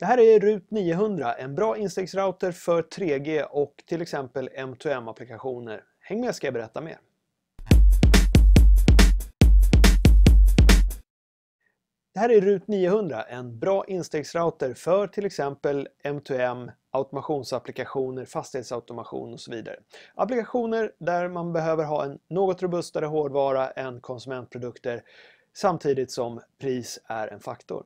Det här är RUT 900, en bra instegsrouter för 3G och till exempel M2M-applikationer. Häng med ska jag berätta mer. Det här är RUT 900, en bra instegsrouter för till exempel M2M, automationsapplikationer, fastighetsautomation och så vidare. Applikationer där man behöver ha en något robustare hårdvara än konsumentprodukter samtidigt som pris är en faktor.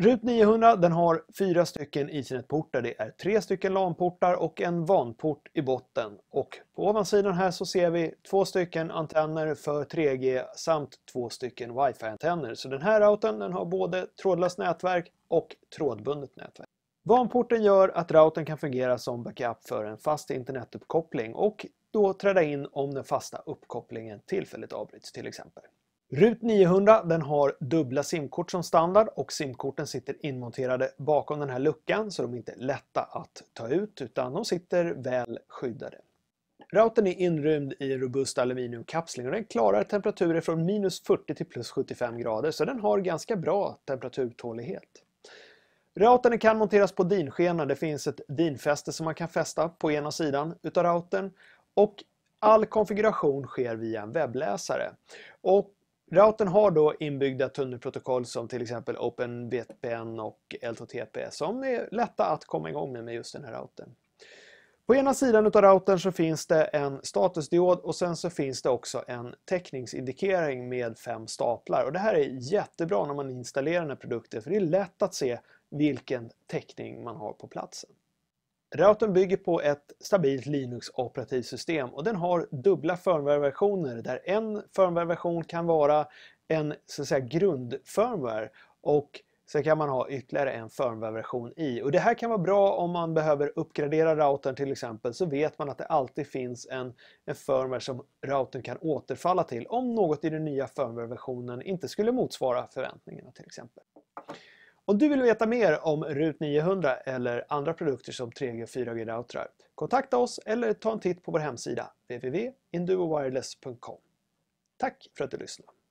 RUT 900 den har fyra stycken ethernet Det är tre stycken LAN-portar och en wan port i botten. Och på ovansidan här så ser vi två stycken antenner för 3G samt två stycken wifi-antenner. Så den här routern den har både trådlöst nätverk och trådbundet nätverk. wan porten gör att routern kan fungera som backup för en fast internetuppkoppling och då träda in om den fasta uppkopplingen tillfälligt avbryts till exempel. RUT 900 den har dubbla simkort som standard och simkorten sitter inmonterade bakom den här luckan så de är inte lätta att ta ut utan de sitter väl skyddade. Routern är inrymd i en robust aluminiumkapsling och den klarar temperaturer från minus 40 till plus 75 grader så den har ganska bra temperaturtålighet. Routern kan monteras på dinskena. Det finns ett dinfäste som man kan fästa på ena sidan utav routern och all konfiguration sker via en webbläsare. Och Routern har då inbyggda tunnelprotokoll som till exempel OpenVPN och L2TP som är lätta att komma igång med med just den här routern. På ena sidan av routern så finns det en statusdiod och sen så finns det också en täckningsindikering med fem staplar. Och det här är jättebra när man installerar den här produkten för det är lätt att se vilken täckning man har på platsen. Routern bygger på ett stabilt Linux-operativsystem och den har dubbla firmware-versioner där en firmware-version kan vara en så att säga, grundfirmware och sen kan man ha ytterligare en firmware-version i. Och det här kan vara bra om man behöver uppgradera routern till exempel så vet man att det alltid finns en, en firmware som routern kan återfalla till om något i den nya firmware-versionen inte skulle motsvara förväntningarna till exempel. Om du vill veta mer om RUT 900 eller andra produkter som 3G och 4G routrar, kontakta oss eller ta en titt på vår hemsida www.induowireless.com. Tack för att du lyssnade!